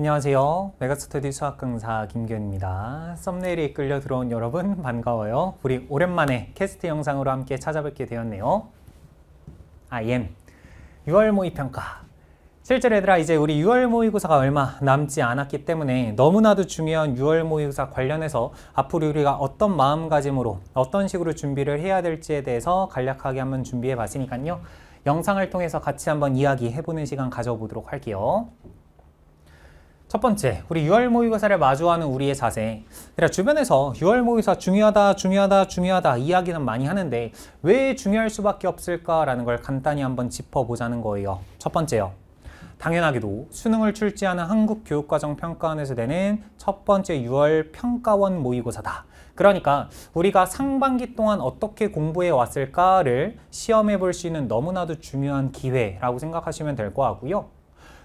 안녕하세요. 메가스터디 수학 강사 김규현입니다 썸네일에 이끌려 들어온 여러분 반가워요. 우리 오랜만에 캐스트 영상으로 함께 찾아뵙게 되었네요. IM 아, 6월 모의평가 실제로 얘들아 이제 우리 6월 모의고사가 얼마 남지 않았기 때문에 너무나도 중요한 6월 모의고사 관련해서 앞으로 우리가 어떤 마음가짐으로 어떤 식으로 준비를 해야 될지에 대해서 간략하게 한번 준비해 봤으니까요. 영상을 통해서 같이 한번 이야기해보는 시간 가져보도록 할게요. 첫 번째, 우리 6월 모의고사를 마주하는 우리의 자세. 그러니까 주변에서 6월 모의고사 중요하다, 중요하다, 중요하다 이야기는 많이 하는데 왜 중요할 수밖에 없을까라는 걸 간단히 한번 짚어보자는 거예요. 첫 번째요. 당연하게도 수능을 출제하는 한국교육과정평가원에서 내는 첫 번째 6월 평가원 모의고사다. 그러니까 우리가 상반기 동안 어떻게 공부해 왔을까를 시험해 볼 수 있는 너무나도 중요한 기회라고 생각하시면 될거 같고요.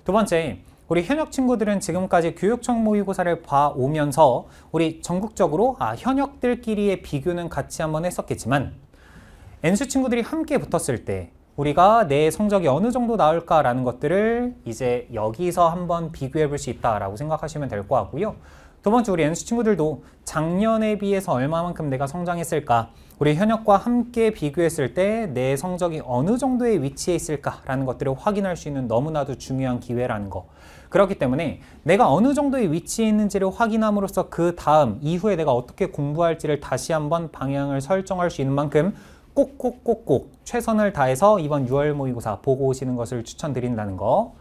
두 번째, 우리 현역 친구들은 지금까지 교육청 모의고사를 봐오면서 우리 전국적으로 아, 현역들끼리의 비교는 같이 한번 했었겠지만 N수 친구들이 함께 붙었을 때 우리가 내 성적이 어느 정도 나올까라는 것들을 이제 여기서 한번 비교해 볼 수 있다라고 생각하시면 될 것 같고요. 두 번째 우리 N수 친구들도 작년에 비해서 얼마만큼 내가 성장했을까 우리 현역과 함께 비교했을 때 내 성적이 어느 정도의 위치에 있을까라는 것들을 확인할 수 있는 너무나도 중요한 기회라는 거 그렇기 때문에 내가 어느 정도의 위치에 있는지를 확인함으로써 그 다음 이후에 내가 어떻게 공부할지를 다시 한번 방향을 설정할 수 있는 만큼 꼭꼭꼭꼭 최선을 다해서 이번 6월 모의고사 보고 오시는 것을 추천드린다는 거.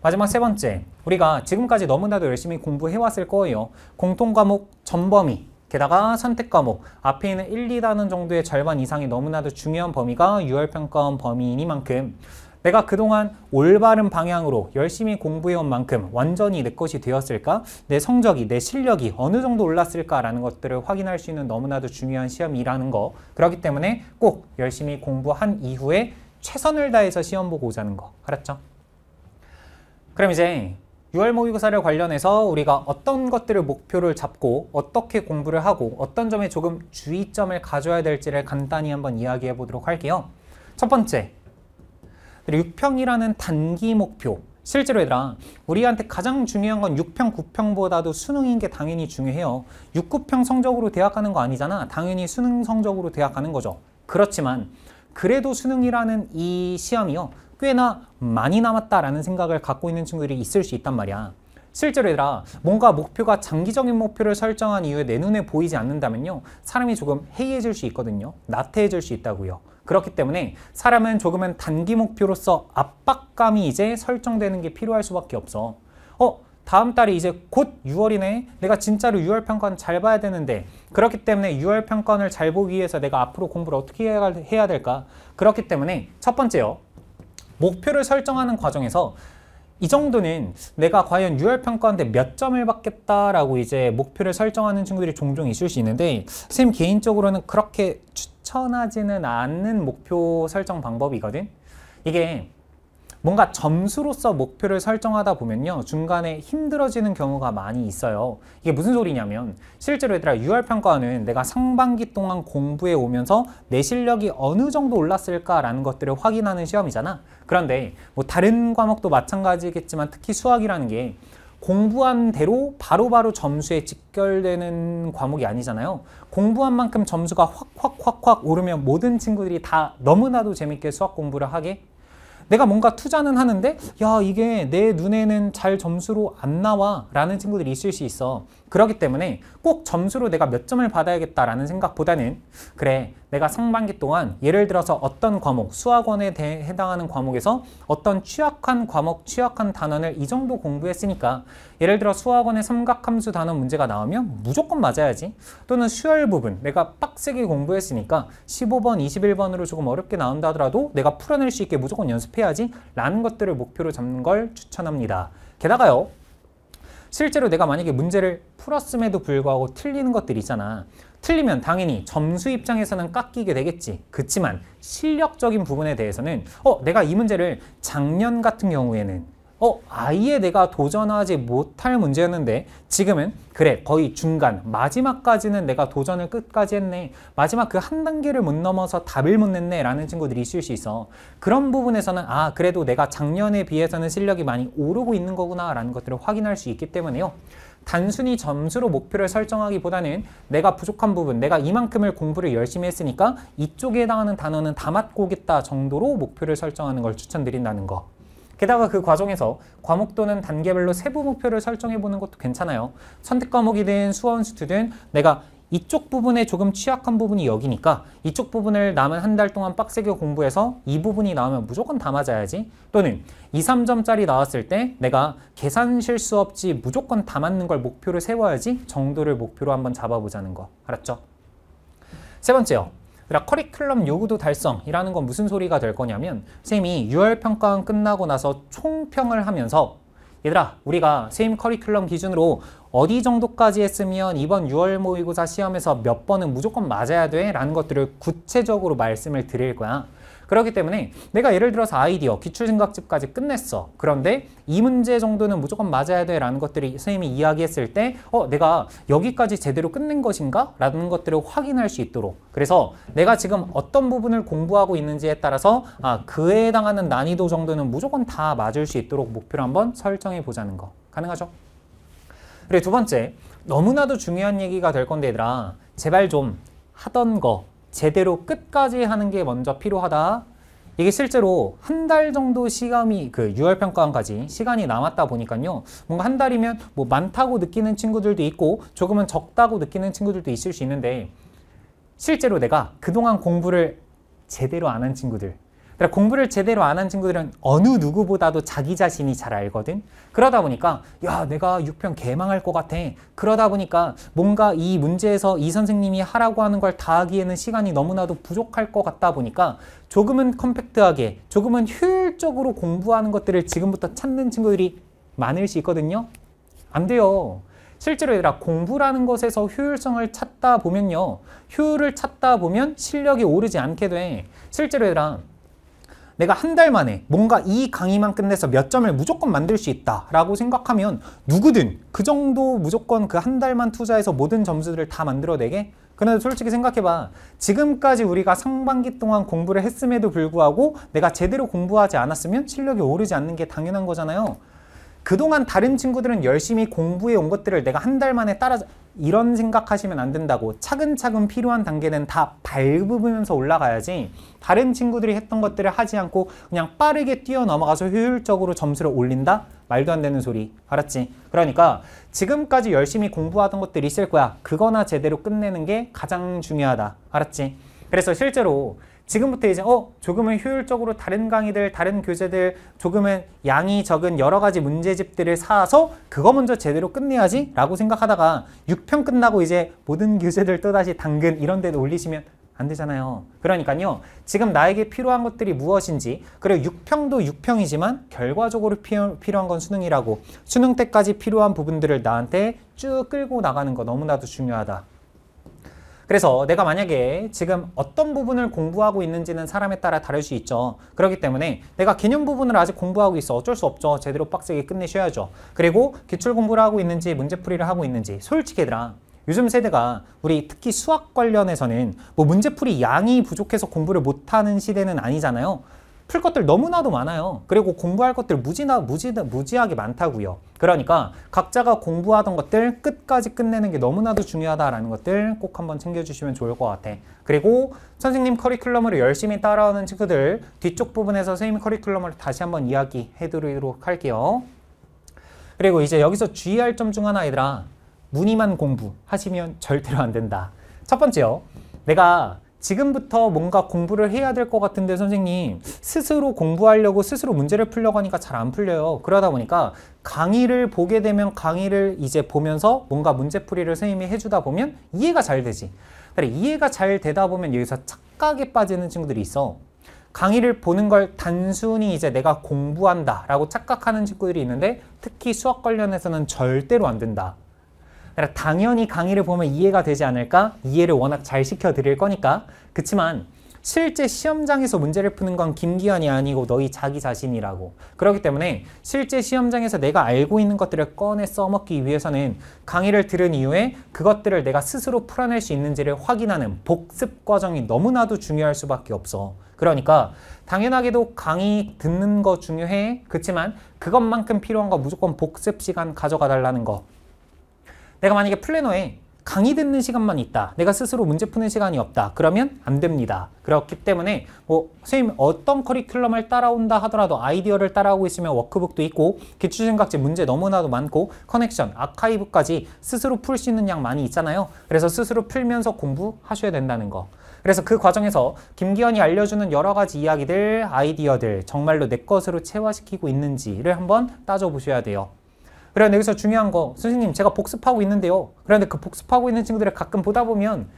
마지막 세 번째, 우리가 지금까지 너무나도 열심히 공부해왔을 거예요. 공통과목 전범위, 게다가 선택 과목, 앞에 있는 1, 2단원 정도의 절반 이상이 너무나도 중요한 범위가 유월평가원 범위이니만큼 내가 그동안 올바른 방향으로 열심히 공부해온 만큼 완전히 내 것이 되었을까? 내 성적이, 내 실력이 어느 정도 올랐을까라는 것들을 확인할 수 있는 너무나도 중요한 시험이라는 거. 그렇기 때문에 꼭 열심히 공부한 이후에 최선을 다해서 시험 보고 오자는 거. 알았죠? 그럼 이제 6월 모의고사를 관련해서 우리가 어떤 것들을 목표를 잡고 어떻게 공부를 하고 어떤 점에 조금 주의점을 가져야 될지를 간단히 한번 이야기해 보도록 할게요. 첫 번째, 그리고 6평이라는 단기 목표 실제로 얘들아 우리한테 가장 중요한 건 6평, 9평보다도 수능인 게 당연히 중요해요. 6, 9평 성적으로 대학 가는 거 아니잖아. 당연히 수능 성적으로 대학 가는 거죠. 그렇지만 그래도 수능이라는 이 시험이요. 꽤나 많이 남았다라는 생각을 갖고 있는 친구들이 있을 수 있단 말이야. 실제로 얘들아 뭔가 목표가 장기적인 목표를 설정한 이후에 내 눈에 보이지 않는다면요 사람이 조금 해이해질 수 있거든요 나태해질 수 있다고요 그렇기 때문에 사람은 조금은 단기 목표로서 압박감이 이제 설정되는 게 필요할 수밖에 없어. 어? 다음 달이 이제 곧 6월이네. 내가 진짜로 6월 평가는 잘 봐야 되는데 그렇기 때문에 6월 평가를 잘 보기 위해서 내가 앞으로 공부를 어떻게 해야 될까? 그렇기 때문에 첫 번째요. 목표를 설정하는 과정에서 이 정도는 내가 과연 6월 평가인데 몇 점을 받겠다라고 이제 목표를 설정하는 친구들이 종종 있을 수 있는데 쌤 개인적으로는 그렇게 추천하지는 않는 목표 설정 방법이거든. 이게 뭔가 점수로서 목표를 설정하다 보면요. 중간에 힘들어지는 경우가 많이 있어요. 이게 무슨 소리냐면 실제로 얘들아 UR평가는 내가 상반기 동안 공부해 오면서 내 실력이 어느 정도 올랐을까라는 것들을 확인하는 시험이잖아. 그런데 뭐 다른 과목도 마찬가지겠지만 특히 수학이라는 게 공부한 대로 바로바로 점수에 직결되는 과목이 아니잖아요. 공부한 만큼 점수가 확확확확 오르면 모든 친구들이 다 너무나도 재밌게 수학 공부를 하게 내가 뭔가 투자는 하는데 야 이게 내 눈에는 잘 점수로 안 나와 라는 친구들이 있을 수 있어 그렇기 때문에 꼭 점수로 내가 몇 점을 받아야겠다라는 생각보다는 그래 내가 상반기 동안 예를 들어서 어떤 과목, 수학원에 해당하는 과목에서 어떤 취약한 과목, 취약한 단원을 이 정도 공부했으니까 예를 들어 수학원의 삼각함수 단원 문제가 나오면 무조건 맞아야지 또는 수열 부분 내가 빡세게 공부했으니까 15번, 21번으로 조금 어렵게 나온다 하더라도 내가 풀어낼 수 있게 무조건 연습해야지 라는 것들을 목표로 잡는 걸 추천합니다. 게다가요 실제로 내가 만약에 문제를 풀었음에도 불구하고 틀리는 것들이 있잖아. 틀리면 당연히 점수 입장에서는 깎이게 되겠지. 그렇지만 실력적인 부분에 대해서는 어 내가 이 문제를 작년 같은 경우에는 어, 아예 내가 도전하지 못할 문제였는데 지금은 그래 거의 중간 마지막까지는 내가 도전을 끝까지 했네 마지막 그 한 단계를 못 넘어서 답을 못 냈네 라는 친구들이 있을 수 있어 그런 부분에서는 아 그래도 내가 작년에 비해서는 실력이 많이 오르고 있는 거구나 라는 것들을 확인할 수 있기 때문에요 단순히 점수로 목표를 설정하기보다는 내가 부족한 부분, 내가 이만큼을 공부를 열심히 했으니까 이쪽에 해당하는 단어는 다 맞고 오겠다 정도로 목표를 설정하는 걸 추천드린다는 거. 게다가 그 과정에서 과목 또는 단계별로 세부 목표를 설정해보는 것도 괜찮아요. 선택 과목이든 수원 수투든 내가 이쪽 부분에 조금 취약한 부분이 여기니까 이쪽 부분을 남은 한 달 동안 빡세게 공부해서 이 부분이 나오면 무조건 다 맞아야지 또는 2, 3점짜리 나왔을 때 내가 계산 실수 없지 무조건 다 맞는 걸 목표로 세워야지 정도를 목표로 한번 잡아보자는 거 알았죠? 세 번째요. 그러나 그러니까 커리큘럼 요구도 달성이라는 건 무슨 소리가 될 거냐면 쌤이 6월 평가원 끝나고 나서 총평을 하면서 얘들아 우리가 세임 커리큘럼 기준으로 어디 정도까지 했으면 이번 6월 모의고사 시험에서 몇 번은 무조건 맞아야 돼 라는 것들을 구체적으로 말씀을 드릴 거야 그렇기 때문에 내가 예를 들어서 아이디어, 기출생각집까지 끝냈어. 그런데 이 문제 정도는 무조건 맞아야 돼 라는 것들이 선생님이 이야기했을 때 어, 내가 여기까지 제대로 끝낸 것인가? 라는 것들을 확인할 수 있도록 그래서 내가 지금 어떤 부분을 공부하고 있는지에 따라서 아, 그에 해당하는 난이도 정도는 무조건 다 맞을 수 있도록 목표를 한번 설정해 보자는 거 가능하죠? 그리고 두 번째 너무나도 중요한 얘기가 될 건데 얘들아 제발 좀 하던 거 제대로 끝까지 하는 게 먼저 필요하다. 이게 실제로 한 달 정도 시간이 그 6월 평가원까지 시간이 남았다 보니까요. 뭔가 한 달이면 뭐 많다고 느끼는 친구들도 있고 조금은 적다고 느끼는 친구들도 있을 수 있는데 실제로 내가 그동안 공부를 제대로 안 한 친구들 그러니까 공부를 제대로 안 한 친구들은 어느 누구보다도 자기 자신이 잘 알거든. 그러다 보니까 야 내가 6평 개망할 것 같아. 그러다 보니까 뭔가 이 문제에서 이 선생님이 하라고 하는 걸 다 하기에는 시간이 너무나도 부족할 것 같다 보니까 조금은 컴팩트하게 조금은 효율적으로 공부하는 것들을 지금부터 찾는 친구들이 많을 수 있거든요. 안 돼요. 실제로 얘들아 공부라는 것에서 효율성을 찾다 보면요. 효율을 찾다 보면 실력이 오르지 않게 돼. 실제로 얘들아 내가 한 달 만에 뭔가 이 강의만 끝내서 몇 점을 무조건 만들 수 있다라고 생각하면 누구든 그 정도 무조건 그 한 달만 투자해서 모든 점수들을다 만들어내게 그런데 솔직히 생각해봐 지금까지 우리가 상반기 동안 공부를 했음에도 불구하고 내가 제대로 공부하지 않았으면 실력이 오르지 않는 게 당연한 거잖아요 그동안 다른 친구들은 열심히 공부해 온 것들을 내가 한 달 만에 따라 이런 생각하시면 안 된다고 차근차근 필요한 단계는 다 밟으면서 올라가야지 다른 친구들이 했던 것들을 하지 않고 그냥 빠르게 뛰어넘어가서 효율적으로 점수를 올린다? 말도 안 되는 소리 알았지? 그러니까 지금까지 열심히 공부하던 것들이 있을 거야 그거나 제대로 끝내는 게 가장 중요하다 알았지? 그래서 실제로 지금부터 이제 어 조금은 효율적으로 다른 강의들 다른 교재들 조금은 양이 적은 여러 가지 문제집들을 사서 그거 먼저 제대로 끝내야지 라고 생각하다가 6편 끝나고 이제 모든 교재들 또다시 당근 이런 데도 올리시면 안 되잖아요 그러니까요 지금 나에게 필요한 것들이 무엇인지 그리고 6평도 6평이지만 결과적으로 필요한 건 수능이라고 수능 때까지 필요한 부분들을 나한테 쭉 끌고 나가는 거 너무나도 중요하다 그래서 내가 만약에 지금 어떤 부분을 공부하고 있는지는 사람에 따라 다를 수 있죠. 그렇기 때문에 내가 개념 부분을 아직 공부하고 있어. 어쩔 수 없죠. 제대로 빡세게 끝내셔야죠. 그리고 기출 공부를 하고 있는지 문제풀이를 하고 있는지 솔직히 얘들아 요즘 세대가 우리 특히 수학 관련해서는 뭐 문제풀이 양이 부족해서 공부를 못하는 시대는 아니잖아요. 풀 것들 너무나도 많아요. 그리고 공부할 것들 무지나 무지 무지하게 많다고요. 그러니까 각자가 공부하던 것들 끝까지 끝내는 게 너무나도 중요하다라는 것들 꼭 한번 챙겨주시면 좋을 것 같아. 그리고 선생님 커리큘럼을 열심히 따라오는 친구들 뒤쪽 부분에서 선생님 커리큘럼을 다시 한번 이야기해드리도록 할게요. 그리고 이제 여기서 주의할 점 중 하나 얘들아 무늬만 공부 하시면 절대로 안 된다. 첫 번째요. 내가 지금부터 뭔가 공부를 해야 될 것 같은데 선생님 스스로 공부하려고 스스로 문제를 풀려고 하니까 잘 안 풀려요 그러다 보니까 강의를 보게 되면 강의를 이제 보면서 뭔가 문제풀이를 선생님이 해주다 보면 이해가 잘 되지 그래 이해가 잘 되다 보면 여기서 착각에 빠지는 친구들이 있어 강의를 보는 걸 단순히 이제 내가 공부한다 라고 착각하는 친구들이 있는데 특히 수학 관련해서는 절대로 안 된다 당연히 강의를 보면 이해가 되지 않을까? 이해를 워낙 잘 시켜드릴 거니까. 그치만 실제 시험장에서 문제를 푸는 건 김기현이 아니고 너희 자기 자신이라고. 그렇기 때문에 실제 시험장에서 내가 알고 있는 것들을 꺼내 써먹기 위해서는 강의를 들은 이후에 그것들을 내가 스스로 풀어낼 수 있는지를 확인하는 복습 과정이 너무나도 중요할 수밖에 없어. 그러니까 당연하게도 강의 듣는 거 중요해. 그렇지만 그것만큼 필요한 거 무조건 복습 시간 가져가 달라는 거. 내가 만약에 플래너에 강의 듣는 시간만 있다. 내가 스스로 문제 푸는 시간이 없다. 그러면 안 됩니다. 그렇기 때문에 뭐 선생님 어떤 커리큘럼을 따라온다 하더라도 아이디어를 따라오고 있으면 워크북도 있고 기출생각제 문제 너무나도 많고 커넥션, 아카이브까지 스스로 풀 수 있는 양 많이 있잖아요. 그래서 스스로 풀면서 공부하셔야 된다는 거. 그래서 그 과정에서 김기현이 알려주는 여러 가지 이야기들, 아이디어들 정말로 내 것으로 체화시키고 있는지를 한번 따져보셔야 돼요. 그런데 여기서 중요한 거 선생님 제가 복습하고 있는데요. 그런데 그 복습하고 있는 친구들을 가끔 보다 보면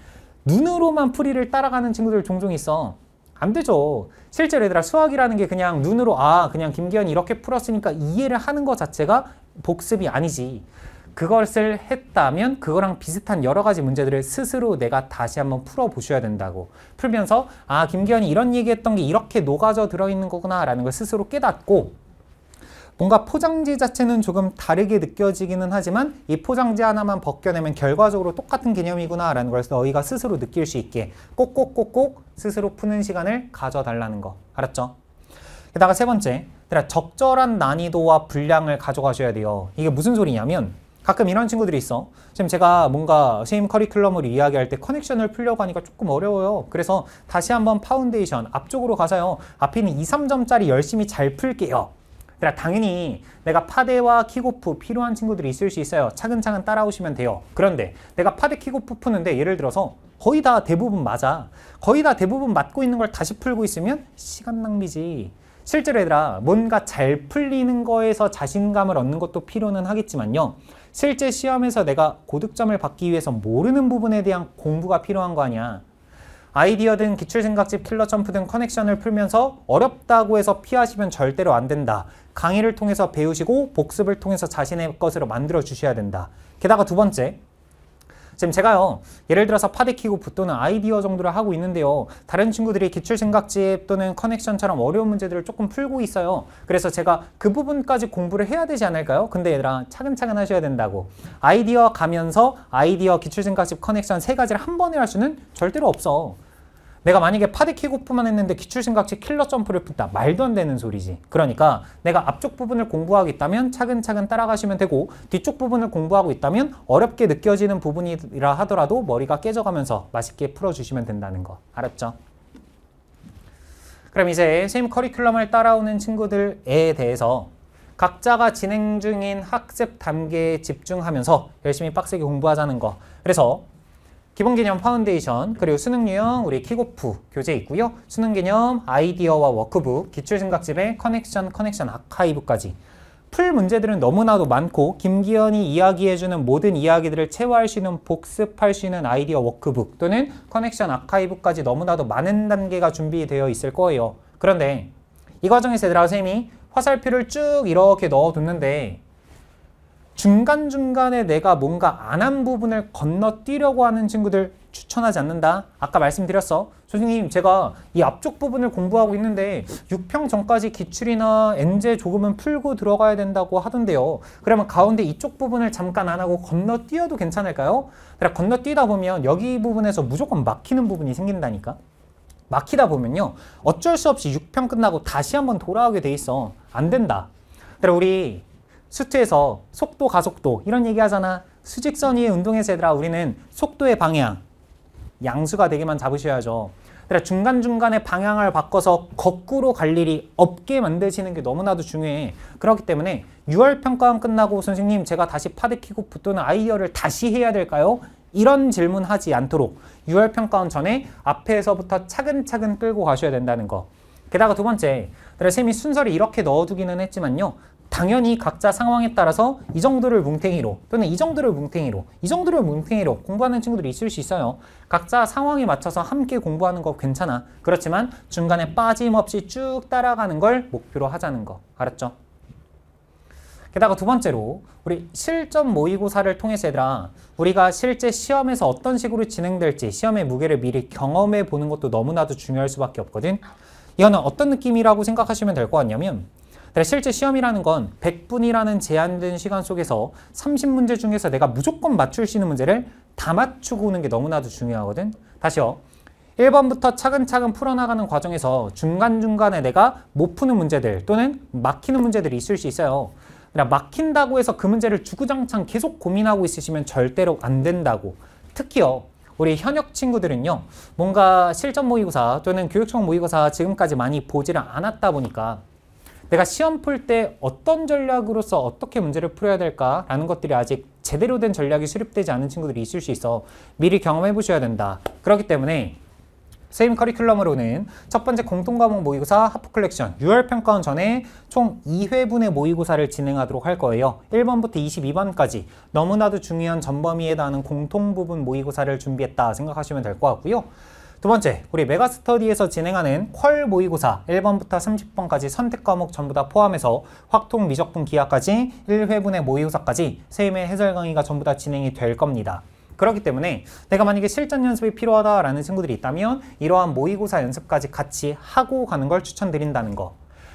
눈으로만 풀이를 따라가는 친구들 종종 있어. 안 되죠. 실제로 얘들아 수학이라는 게 그냥 눈으로 아 그냥 김기현이 이렇게 풀었으니까 이해를 하는 것 자체가 복습이 아니지. 그것을 했다면 그거랑 비슷한 여러 가지 문제들을 스스로 내가 다시 한번 풀어보셔야 된다고 풀면서 아 김기현이 이런 얘기했던 게 이렇게 녹아져 들어있는 거구나 라는 걸 스스로 깨닫고 뭔가 포장지 자체는 조금 다르게 느껴지기는 하지만 이 포장지 하나만 벗겨내면 결과적으로 똑같은 개념이구나 라는 걸 너희가 스스로 느낄 수 있게 꼭꼭꼭꼭 스스로 푸는 시간을 가져달라는 거 알았죠? 게다가 세 번째 적절한 난이도와 분량을 가져가셔야 돼요 이게 무슨 소리냐면 가끔 이런 친구들이 있어 지금 제가 뭔가 선생님 커리큘럼을 이야기할 때 커넥션을 풀려고 하니까 조금 어려워요 그래서 다시 한번 파운데이션 앞쪽으로 가서요 앞에 있는 2, 3점짜리 열심히 잘 풀게요 그러니 당연히 내가 파데와 킥오프 필요한 친구들이 있을 수 있어요. 차근차근 따라오시면 돼요. 그런데 내가 파데 킥오프 푸는데 예를 들어서 거의 다 대부분 맞아. 거의 다 대부분 맞고 있는 걸 다시 풀고 있으면 시간 낭비지. 실제로 얘들아 뭔가 잘 풀리는 거에서 자신감을 얻는 것도 필요는 하겠지만요. 실제 시험에서 내가 고득점을 받기 위해서 모르는 부분에 대한 공부가 필요한 거 아니야. 아이디어 등 기출생각집 킬러 점프 등 커넥션을 풀면서 어렵다고 해서 피하시면 절대로 안 된다. 강의를 통해서 배우시고 복습을 통해서 자신의 것으로 만들어 주셔야 된다. 게다가 두 번째, 지금 제가요 예를 들어서 파데키고붓 또는 아이디어 정도를 하고 있는데요 다른 친구들이 기출생각집 또는 커넥션처럼 어려운 문제들을 조금 풀고 있어요 그래서 제가 그 부분까지 공부를 해야 되지 않을까요? 근데 얘들아 차근차근 하셔야 된다고 아이디어 가면서 아이디어 기출생각집 커넥션 세 가지를 한 번에 할 수는 절대로 없어 내가 만약에 파디 킥오프만 했는데 기출생각치 킬러 점프를 푼다. 말도 안 되는 소리지. 그러니까 내가 앞쪽 부분을 공부하고 있다면 차근차근 따라가시면 되고 뒤쪽 부분을 공부하고 있다면 어렵게 느껴지는 부분이라 하더라도 머리가 깨져가면서 맛있게 풀어주시면 된다는 거. 알았죠? 그럼 이제 샘 커리큘럼을 따라오는 친구들에 대해서 각자가 진행 중인 학습 단계에 집중하면서 열심히 빡세게 공부하자는 거. 그래서 기본 개념 파운데이션, 그리고 수능 유형 우리 킥오프 교재 있고요. 수능 개념 아이디어와 워크북, 기출 생각집의 커넥션, 커넥션 아카이브까지 풀 문제들은 너무나도 많고 김기현이 이야기해주는 모든 이야기들을 채화할수 있는 복습할 수 있는 아이디어 워크북 또는 커넥션 아카이브까지 너무나도 많은 단계가 준비되어 있을 거예요. 그런데 이 과정에서 얘들아 선생님이 화살표를 쭉 이렇게 넣어뒀는데 중간중간에 내가 뭔가 안 한 부분을 건너뛰려고 하는 친구들 추천하지 않는다. 아까 말씀드렸어. 선생님 제가 이 앞쪽 부분을 공부하고 있는데 6평 전까지 기출이나 엔제 조금은 풀고 들어가야 된다고 하던데요. 그러면 가운데 이쪽 부분을 잠깐 안 하고 건너뛰어도 괜찮을까요? 그래 그러니까 건너뛰다 보면 여기 부분에서 무조건 막히는 부분이 생긴다니까. 막히다 보면요. 어쩔 수 없이 6평 끝나고 다시 한번 돌아오게 돼 있어. 안 된다. 그래 우리 수트에서 속도, 가속도 이런 얘기 하잖아. 수직선 위의 운동의세 얘들아 우리는 속도의 방향, 양수가 되게만 잡으셔야죠. 그러니까 중간중간에 방향을 바꿔서 거꾸로 갈 일이 없게 만드시는 게 너무나도 중요해. 그렇기 때문에 6월 평가원 끝나고 선생님 제가 다시 파드 키고 붙도는 아이디어를 다시 해야 될까요? 이런 질문하지 않도록 6월 평가원 전에 앞에서부터 차근차근 끌고 가셔야 된다는 거. 게다가 두 번째, 그래 쌤이 순서를 이렇게 넣어두기는 했지만요. 당연히 각자 상황에 따라서 이 정도를 뭉탱이로 또는 이 정도를 뭉탱이로 이 정도를 뭉탱이로 공부하는 친구들이 있을 수 있어요. 각자 상황에 맞춰서 함께 공부하는 거 괜찮아. 그렇지만 중간에 빠짐없이 쭉 따라가는 걸 목표로 하자는 거. 알았죠? 게다가 두 번째로 우리 실전 모의고사를 통해서 얘들아 우리가 실제 시험에서 어떤 식으로 진행될지 시험의 무게를 미리 경험해 보는 것도 너무나도 중요할 수밖에 없거든. 이거는 어떤 느낌이라고 생각하시면 될 것 같냐면 근데 그러니까 실제 시험이라는 건 100분이라는 제한된 시간 속에서 30문제 중에서 내가 무조건 맞출 수 있는 문제를 다 맞추고 오는 게 너무나도 중요하거든. 다시요. 1번부터 차근차근 풀어나가는 과정에서 중간중간에 내가 못 푸는 문제들 또는 막히는 문제들이 있을 수 있어요. 그러니까 막힌다고 해서 그 문제를 주구장창 계속 고민하고 있으시면 절대로 안 된다고. 특히요. 우리 현역 친구들은요. 뭔가 실전 모의고사 또는 교육청 모의고사 지금까지 많이 보지를 않았다 보니까 내가 시험 풀 때 어떤 전략으로서 어떻게 문제를 풀어야 될까라는 것들이 아직 제대로 된 전략이 수립되지 않은 친구들이 있을 수 있어 미리 경험해 보셔야 된다. 그렇기 때문에 세임 커리큘럼으로는 첫 번째 공통과목 모의고사 하프 컬렉션 6월 평가원 전에 총 2회분의 모의고사를 진행하도록 할 거예요. 1번부터 22번까지 너무나도 중요한 전범위에 대한 공통 부분 모의고사를 준비했다 생각하시면 될 것 같고요. 두 번째, 우리 메가스터디에서 진행하는 퀄 모의고사 1번부터 30번까지 선택 과목 전부 다 포함해서 확통 미적분 기하까지 1회분의 모의고사까지 세임의 해설 강의가 전부 다 진행이 될 겁니다. 그렇기 때문에 내가 만약에 실전 연습이 필요하다라는 친구들이 있다면 이러한 모의고사 연습까지 같이 하고 가는 걸 추천드린다는 거.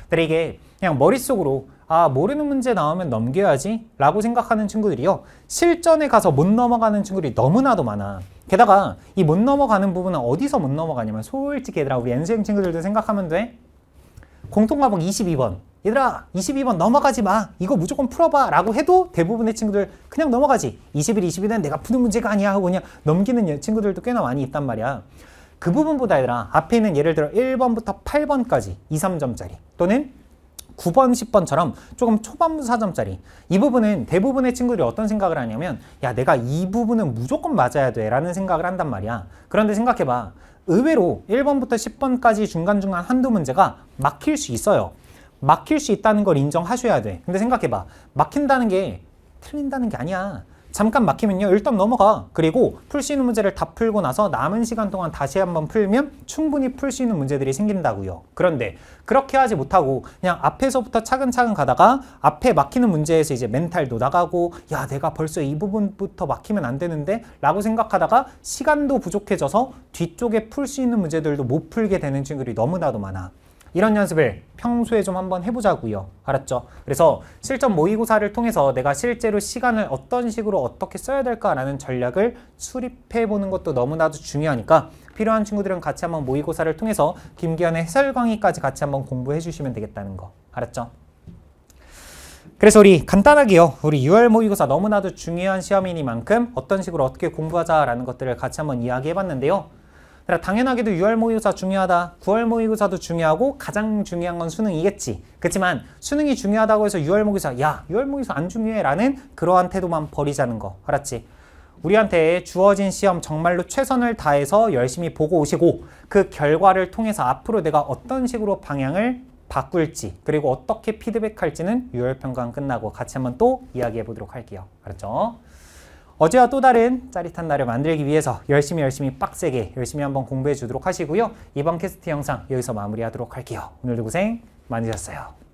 그데 이게 그냥 머릿속으로 아 모르는 문제 나오면 넘겨야지 라고 생각하는 친구들이요. 실전에 가서 못 넘어가는 친구들이 너무나도 많아. 게다가 이 못 넘어가는 부분은 어디서 못 넘어가냐면 솔직히 얘들아 우리 NCM 친구들도 생각하면 돼. 공통과목 22번. 얘들아 22번 넘어가지 마. 이거 무조건 풀어봐 라고 해도 대부분의 친구들 그냥 넘어가지. 21, 22는 내가 푸는 문제가 아니야 하고 그냥 넘기는 친구들도 꽤나 많이 있단 말이야. 그 부분보다 얘들아 앞에 있는 예를 들어 1번부터 8번까지 2, 3점짜리 또는 9번, 10번처럼 조금 초반 부사점짜리이 부분은 대부분의 친구들이 어떤 생각을 하냐면 야 내가 이 부분은 무조건 맞아야 돼 라는 생각을 한단 말이야 그런데 생각해봐 의외로 1번부터 10번까지 중간중간 한두 문제가 막힐 수 있어요 막힐 수 있다는 걸 인정하셔야 돼 근데 생각해봐 막힌다는 게 틀린다는 게 아니야 잠깐 막히면요 일단 넘어가 그리고 풀 수 있는 문제를 다 풀고 나서 남은 시간 동안 다시 한번 풀면 충분히 풀 수 있는 문제들이 생긴다고요 그런데 그렇게 하지 못하고 그냥 앞에서부터 차근차근 가다가 앞에 막히는 문제에서 이제 멘탈도 나가고 야 내가 벌써 이 부분부터 막히면 안 되는데 라고 생각하다가 시간도 부족해져서 뒤쪽에 풀 수 있는 문제들도 못 풀게 되는 친구들이 너무나도 많아 이런 연습을 평소에 좀 한번 해보자고요. 알았죠? 그래서 실전 모의고사를 통해서 내가 실제로 시간을 어떤 식으로 어떻게 써야 될까라는 전략을 수립해보는 것도 너무나도 중요하니까 필요한 친구들은 같이 한번 모의고사를 통해서 김기현의 해설 강의까지 같이 한번 공부해 주시면 되겠다는 거. 알았죠? 그래서 우리 간단하게요. 우리 6월 모의고사 너무나도 중요한 시험이니만큼 어떤 식으로 어떻게 공부하자라는 것들을 같이 한번 이야기해봤는데요. 그러니까 당연하게도 6월 모의고사 중요하다. 9월 모의고사도 중요하고 가장 중요한 건 수능이겠지. 그렇지만 수능이 중요하다고 해서 6월 모의고사 야 6월 모의고사 안 중요해 라는 그러한 태도만 버리자는 거 알았지? 우리한테 주어진 시험 정말로 최선을 다해서 열심히 보고 오시고 그 결과를 통해서 앞으로 내가 어떤 식으로 방향을 바꿀지 그리고 어떻게 피드백할지는 6월 평가 끝나고 같이 한번 또 이야기해 보도록 할게요. 알았죠? 어제와 또 다른 짜릿한 날을 만들기 위해서 열심히 열심히 빡세게 열심히 한번 공부해 주도록 하시고요. 이번 캐스트 영상 여기서 마무리하도록 할게요. 오늘도 고생 많으셨어요.